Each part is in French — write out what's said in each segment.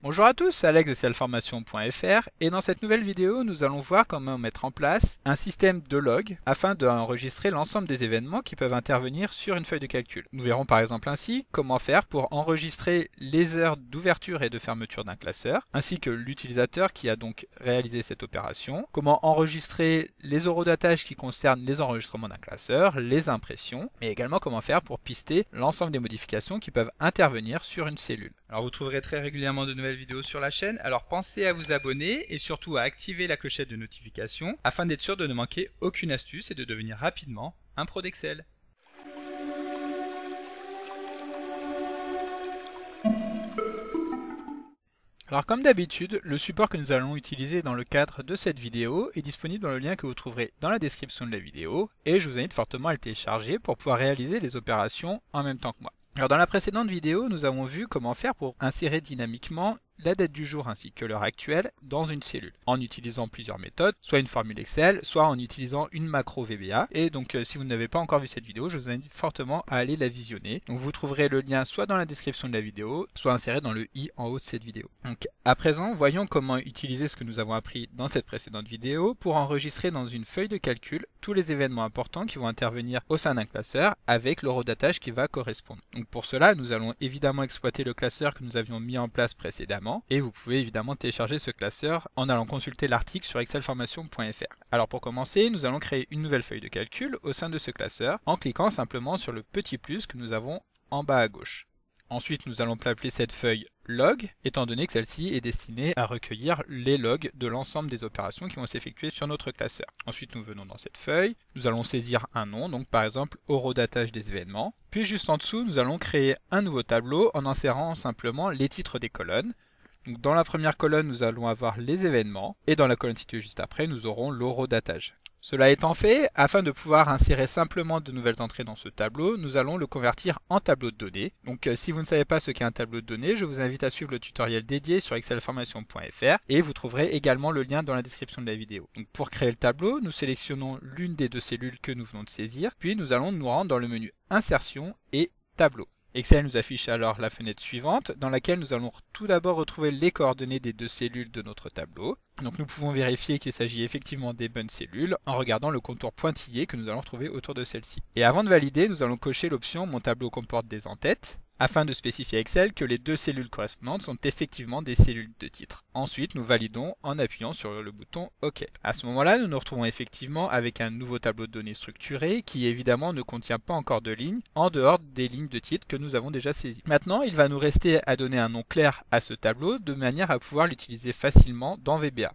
Bonjour à tous, Alex de cellformation.fr et dans cette nouvelle vidéo nous allons voir comment mettre en place un système de log afin d'enregistrer l'ensemble des événements qui peuvent intervenir sur une feuille de calcul. Nous verrons par exemple ainsi comment faire pour enregistrer les heures d'ouverture et de fermeture d'un classeur ainsi que l'utilisateur qui a donc réalisé cette opération, comment enregistrer les horodatages qui concernent les enregistrements d'un classeur, les impressions, mais également comment faire pour pister l'ensemble des modifications qui peuvent intervenir sur une cellule. Alors vous trouverez très régulièrement de nouvelles vidéos sur la chaîne, alors pensez à vous abonner et surtout à activer la clochette de notification afin d'être sûr de ne manquer aucune astuce et de devenir rapidement un pro d'Excel. Alors comme d'habitude, le support que nous allons utiliser dans le cadre de cette vidéo est disponible dans le lien que vous trouverez dans la description de la vidéo et je vous invite fortement à le télécharger pour pouvoir réaliser les opérations en même temps que moi. Alors dans la précédente vidéo, nous avons vu comment faire pour insérer dynamiquement la date du jour ainsi que l'heure actuelle dans une cellule en utilisant plusieurs méthodes, soit une formule Excel, soit en utilisant une macro VBA. Et donc euh, si vous n'avez pas encore vu cette vidéo, je vous invite fortement à aller la visionner. Donc vous trouverez le lien soit dans la description de la vidéo, soit inséré dans le i en haut de cette vidéo. Donc à présent, voyons comment utiliser ce que nous avons appris dans cette précédente vidéo pour enregistrer dans une feuille de calcul tous les événements importants qui vont intervenir au sein d'un classeur avec l'eurodatage qui va correspondre. Donc pour cela, nous allons évidemment exploiter le classeur que nous avions mis en place précédemment et vous pouvez évidemment télécharger ce classeur en allant consulter l'article sur excelformation.fr. Alors pour commencer, nous allons créer une nouvelle feuille de calcul au sein de ce classeur en cliquant simplement sur le petit plus que nous avons en bas à gauche. Ensuite, nous allons appeler cette feuille log, étant donné que celle-ci est destinée à recueillir les logs de l'ensemble des opérations qui vont s'effectuer sur notre classeur. Ensuite, nous venons dans cette feuille, nous allons saisir un nom, donc par exemple horodatage des événements. Puis juste en dessous, nous allons créer un nouveau tableau en insérant simplement les titres des colonnes dans la première colonne, nous allons avoir les événements et dans la colonne située juste après, nous aurons l'horodatage. Cela étant fait, afin de pouvoir insérer simplement de nouvelles entrées dans ce tableau, nous allons le convertir en tableau de données. Donc euh, si vous ne savez pas ce qu'est un tableau de données, je vous invite à suivre le tutoriel dédié sur excelformation.fr et vous trouverez également le lien dans la description de la vidéo. pour créer le tableau, nous sélectionnons l'une des deux cellules que nous venons de saisir, puis nous allons nous rendre dans le menu Insertion et Tableau. Excel nous affiche alors la fenêtre suivante dans laquelle nous allons tout d'abord retrouver les coordonnées des deux cellules de notre tableau. Donc nous pouvons vérifier qu'il s'agit effectivement des bonnes cellules en regardant le contour pointillé que nous allons retrouver autour de celle-ci. Et avant de valider, nous allons cocher l'option « Mon tableau comporte des entêtes » afin de spécifier Excel que les deux cellules correspondantes sont effectivement des cellules de titre. Ensuite, nous validons en appuyant sur le bouton OK. À ce moment-là, nous nous retrouvons effectivement avec un nouveau tableau de données structuré qui évidemment ne contient pas encore de lignes en dehors des lignes de titre que nous avons déjà saisies. Maintenant, il va nous rester à donner un nom clair à ce tableau de manière à pouvoir l'utiliser facilement dans VBA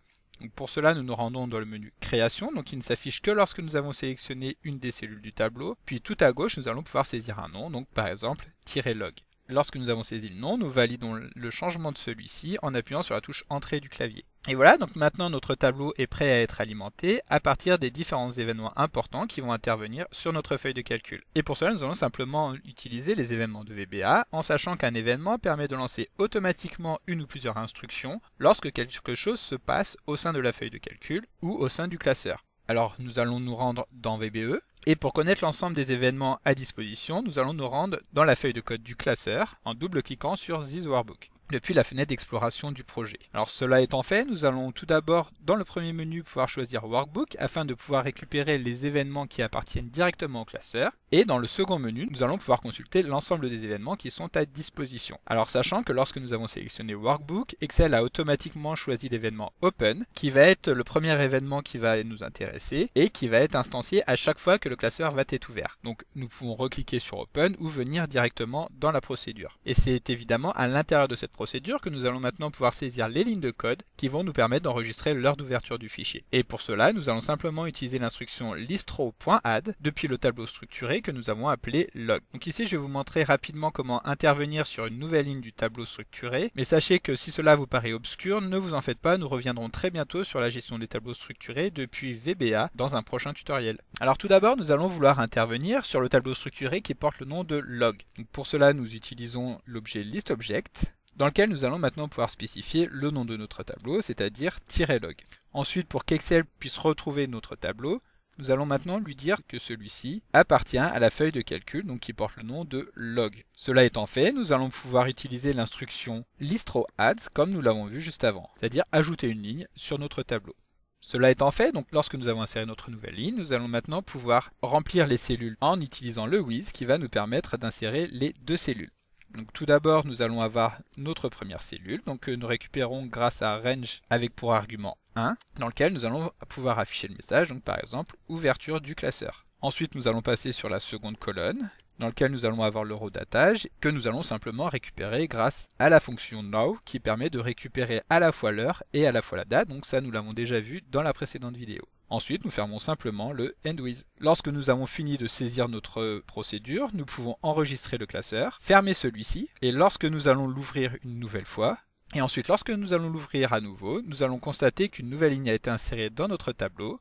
pour cela, nous nous rendons dans le menu Création, donc qui ne s'affiche que lorsque nous avons sélectionné une des cellules du tableau. Puis tout à gauche, nous allons pouvoir saisir un nom, donc par exemple "-log". Lorsque nous avons saisi le nom, nous validons le changement de celui-ci en appuyant sur la touche Entrée du clavier. Et voilà, donc maintenant notre tableau est prêt à être alimenté à partir des différents événements importants qui vont intervenir sur notre feuille de calcul. Et pour cela, nous allons simplement utiliser les événements de VBA en sachant qu'un événement permet de lancer automatiquement une ou plusieurs instructions lorsque quelque chose se passe au sein de la feuille de calcul ou au sein du classeur. Alors nous allons nous rendre dans VBE, et pour connaître l'ensemble des événements à disposition, nous allons nous rendre dans la feuille de code du classeur en double-cliquant sur This Workbook depuis la fenêtre d'exploration du projet. Alors cela étant fait, nous allons tout d'abord dans le premier menu pouvoir choisir Workbook afin de pouvoir récupérer les événements qui appartiennent directement au classeur et dans le second menu, nous allons pouvoir consulter l'ensemble des événements qui sont à disposition. Alors sachant que lorsque nous avons sélectionné Workbook, Excel a automatiquement choisi l'événement Open qui va être le premier événement qui va nous intéresser et qui va être instancié à chaque fois que le classeur va être ouvert. Donc nous pouvons recliquer sur Open ou venir directement dans la procédure. Et c'est évidemment à l'intérieur de cette procédure que nous allons maintenant pouvoir saisir les lignes de code qui vont nous permettre d'enregistrer l'heure d'ouverture du fichier. Et pour cela, nous allons simplement utiliser l'instruction listro.add depuis le tableau structuré que nous avons appelé log. Donc ici, je vais vous montrer rapidement comment intervenir sur une nouvelle ligne du tableau structuré, mais sachez que si cela vous paraît obscur, ne vous en faites pas, nous reviendrons très bientôt sur la gestion des tableaux structurés depuis VBA dans un prochain tutoriel. Alors tout d'abord, nous allons vouloir intervenir sur le tableau structuré qui porte le nom de log. pour cela, nous utilisons l'objet listObject dans lequel nous allons maintenant pouvoir spécifier le nom de notre tableau, c'est-à-dire -log. Ensuite, pour qu'Excel puisse retrouver notre tableau, nous allons maintenant lui dire que celui-ci appartient à la feuille de calcul, donc qui porte le nom de log. Cela étant fait, nous allons pouvoir utiliser l'instruction listro-ads, comme nous l'avons vu juste avant, c'est-à-dire ajouter une ligne sur notre tableau. Cela étant fait, donc lorsque nous avons inséré notre nouvelle ligne, nous allons maintenant pouvoir remplir les cellules en utilisant le with qui va nous permettre d'insérer les deux cellules. Donc tout d'abord, nous allons avoir notre première cellule, donc que euh, nous récupérons grâce à range avec pour argument 1, dans lequel nous allons pouvoir afficher le message, donc par exemple ouverture du classeur. Ensuite, nous allons passer sur la seconde colonne, dans laquelle nous allons avoir le redatage, que nous allons simplement récupérer grâce à la fonction now, qui permet de récupérer à la fois l'heure et à la fois la date, donc ça nous l'avons déjà vu dans la précédente vidéo. Ensuite, nous fermons simplement le End With. Lorsque nous avons fini de saisir notre procédure, nous pouvons enregistrer le classeur, fermer celui-ci, et lorsque nous allons l'ouvrir une nouvelle fois, et ensuite lorsque nous allons l'ouvrir à nouveau, nous allons constater qu'une nouvelle ligne a été insérée dans notre tableau,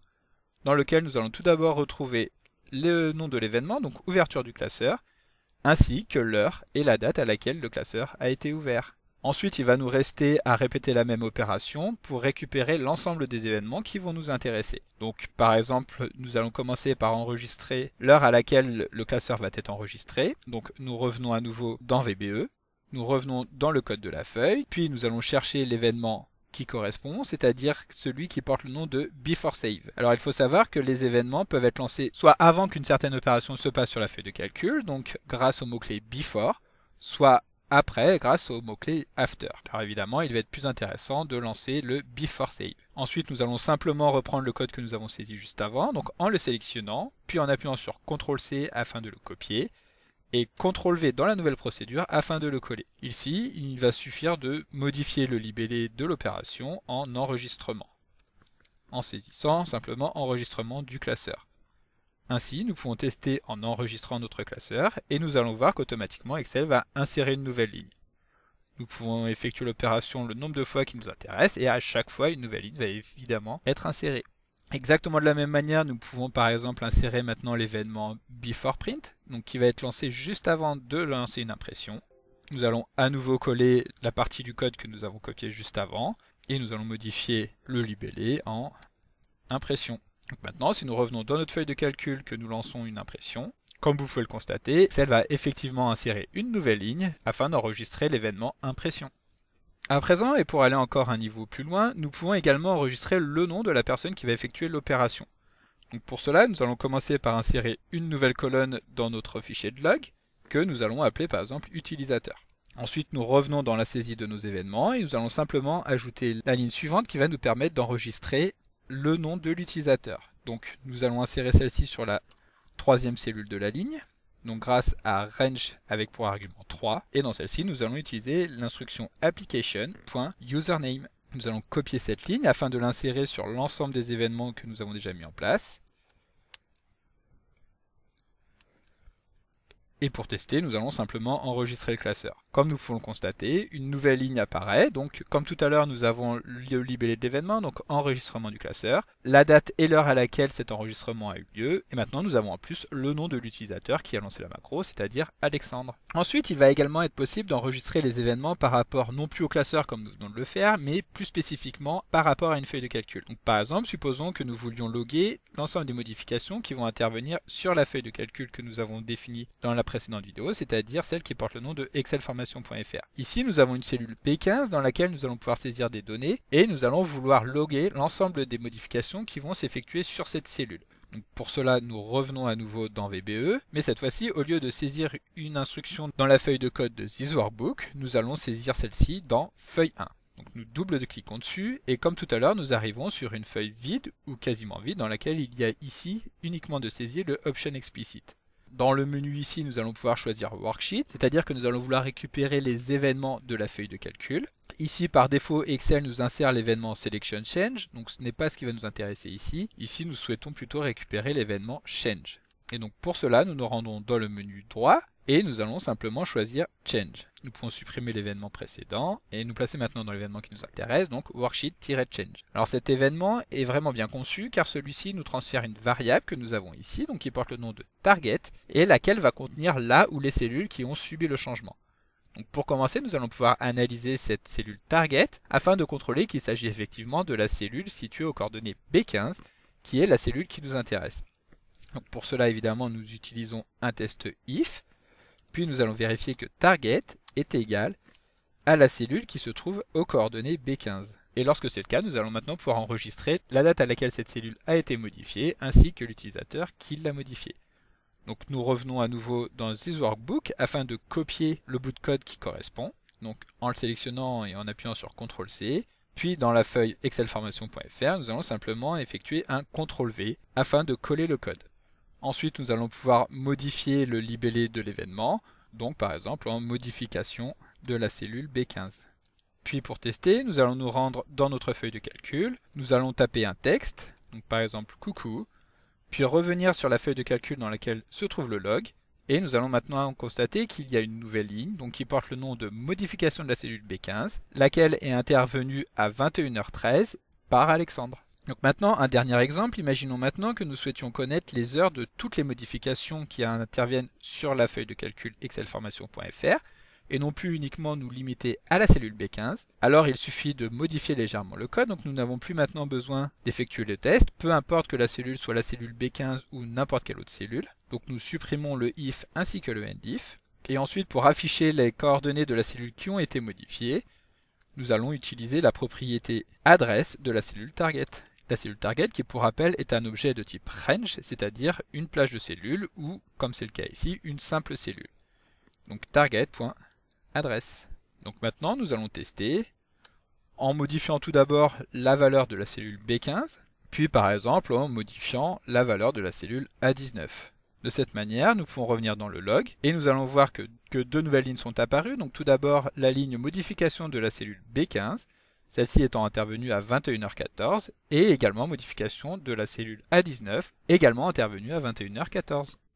dans lequel nous allons tout d'abord retrouver le nom de l'événement, donc ouverture du classeur, ainsi que l'heure et la date à laquelle le classeur a été ouvert. Ensuite, il va nous rester à répéter la même opération pour récupérer l'ensemble des événements qui vont nous intéresser. Donc par exemple, nous allons commencer par enregistrer l'heure à laquelle le classeur va être enregistré. Donc nous revenons à nouveau dans VBE, nous revenons dans le code de la feuille, puis nous allons chercher l'événement qui correspond, c'est-à-dire celui qui porte le nom de before save. Alors il faut savoir que les événements peuvent être lancés soit avant qu'une certaine opération se passe sur la feuille de calcul, donc grâce au mot-clé before, soit après grâce au mot-clé after. Alors évidemment, il va être plus intéressant de lancer le before save. Ensuite, nous allons simplement reprendre le code que nous avons saisi juste avant, donc en le sélectionnant, puis en appuyant sur CTRL-C afin de le copier, et CTRL-V dans la nouvelle procédure afin de le coller. Ici, il va suffire de modifier le libellé de l'opération en enregistrement, en saisissant simplement enregistrement du classeur. Ainsi, nous pouvons tester en enregistrant notre classeur et nous allons voir qu'automatiquement Excel va insérer une nouvelle ligne. Nous pouvons effectuer l'opération le nombre de fois qui nous intéresse et à chaque fois une nouvelle ligne va évidemment être insérée. Exactement de la même manière, nous pouvons par exemple insérer maintenant l'événement before print, qui va être lancé juste avant de lancer une impression. Nous allons à nouveau coller la partie du code que nous avons copié juste avant et nous allons modifier le libellé en impression maintenant, si nous revenons dans notre feuille de calcul que nous lançons une impression, comme vous pouvez le constater, celle va effectivement insérer une nouvelle ligne afin d'enregistrer l'événement impression. À présent, et pour aller encore un niveau plus loin, nous pouvons également enregistrer le nom de la personne qui va effectuer l'opération. pour cela, nous allons commencer par insérer une nouvelle colonne dans notre fichier de log, que nous allons appeler par exemple utilisateur. Ensuite, nous revenons dans la saisie de nos événements et nous allons simplement ajouter la ligne suivante qui va nous permettre d'enregistrer le nom de l'utilisateur. Donc nous allons insérer celle-ci sur la troisième cellule de la ligne, donc grâce à range avec pour argument 3, et dans celle-ci nous allons utiliser l'instruction application.username. Nous allons copier cette ligne afin de l'insérer sur l'ensemble des événements que nous avons déjà mis en place. Et pour tester, nous allons simplement enregistrer le classeur. Comme nous pouvons le constater, une nouvelle ligne apparaît. Donc, comme tout à l'heure, nous avons le libellé de l'événement, donc enregistrement du classeur, la date et l'heure à laquelle cet enregistrement a eu lieu. Et maintenant, nous avons en plus le nom de l'utilisateur qui a lancé la macro, c'est-à-dire Alexandre. Ensuite, il va également être possible d'enregistrer les événements par rapport non plus au classeur comme nous venons de le faire, mais plus spécifiquement par rapport à une feuille de calcul. Donc, par exemple, supposons que nous voulions loguer l'ensemble des modifications qui vont intervenir sur la feuille de calcul que nous avons définie dans la précédente vidéo, c'est-à-dire celle qui porte le nom de excelformation.fr. Ici, nous avons une cellule P15 dans laquelle nous allons pouvoir saisir des données et nous allons vouloir loguer l'ensemble des modifications qui vont s'effectuer sur cette cellule. pour cela, nous revenons à nouveau dans VBE, mais cette fois-ci, au lieu de saisir une instruction dans la feuille de code de This Workbook, nous allons saisir celle-ci dans feuille 1. nous double-cliquons dessus, et comme tout à l'heure, nous arrivons sur une feuille vide, ou quasiment vide, dans laquelle il y a ici uniquement de saisir le option explicite. Dans le menu ici, nous allons pouvoir choisir Worksheet, c'est-à-dire que nous allons vouloir récupérer les événements de la feuille de calcul. Ici, par défaut, Excel nous insère l'événement Selection Change, donc ce n'est pas ce qui va nous intéresser ici. Ici, nous souhaitons plutôt récupérer l'événement Change. Et donc pour cela, nous nous rendons dans le menu droit, et nous allons simplement choisir Change. Nous pouvons supprimer l'événement précédent et nous placer maintenant dans l'événement qui nous intéresse, donc worksheet-change. Alors cet événement est vraiment bien conçu car celui-ci nous transfère une variable que nous avons ici, donc qui porte le nom de target, et laquelle va contenir là où les cellules qui ont subi le changement. Donc pour commencer, nous allons pouvoir analyser cette cellule target afin de contrôler qu'il s'agit effectivement de la cellule située aux coordonnées B15, qui est la cellule qui nous intéresse. Donc pour cela, évidemment, nous utilisons un test if, puis nous allons vérifier que target est égal à la cellule qui se trouve aux coordonnées B15. Et lorsque c'est le cas, nous allons maintenant pouvoir enregistrer la date à laquelle cette cellule a été modifiée, ainsi que l'utilisateur qui l'a modifiée. Donc nous revenons à nouveau dans This Workbook afin de copier le bout de code qui correspond, donc en le sélectionnant et en appuyant sur CTRL-C, puis dans la feuille excelformation.fr, nous allons simplement effectuer un CTRL-V afin de coller le code. Ensuite, nous allons pouvoir modifier le libellé de l'événement, donc par exemple en modification de la cellule B15. Puis pour tester, nous allons nous rendre dans notre feuille de calcul, nous allons taper un texte, donc par exemple coucou, puis revenir sur la feuille de calcul dans laquelle se trouve le log, et nous allons maintenant constater qu'il y a une nouvelle ligne, donc qui porte le nom de modification de la cellule B15, laquelle est intervenue à 21h13 par Alexandre. Donc maintenant, un dernier exemple, imaginons maintenant que nous souhaitions connaître les heures de toutes les modifications qui interviennent sur la feuille de calcul excelformation.fr, et non plus uniquement nous limiter à la cellule B15. Alors il suffit de modifier légèrement le code, donc nous n'avons plus maintenant besoin d'effectuer le test, peu importe que la cellule soit la cellule B15 ou n'importe quelle autre cellule. Donc nous supprimons le if ainsi que le endif, et ensuite pour afficher les coordonnées de la cellule qui ont été modifiées, nous allons utiliser la propriété adresse de la cellule target. La cellule target, qui pour rappel est un objet de type range, c'est-à-dire une plage de cellules ou, comme c'est le cas ici, une simple cellule. Donc target.adresse. Donc maintenant, nous allons tester en modifiant tout d'abord la valeur de la cellule B15, puis par exemple en modifiant la valeur de la cellule A19. De cette manière, nous pouvons revenir dans le log et nous allons voir que, que deux nouvelles lignes sont apparues. Donc tout d'abord la ligne modification de la cellule B15 celle-ci étant intervenue à 21h14, et également modification de la cellule A19, également intervenue à 21h14.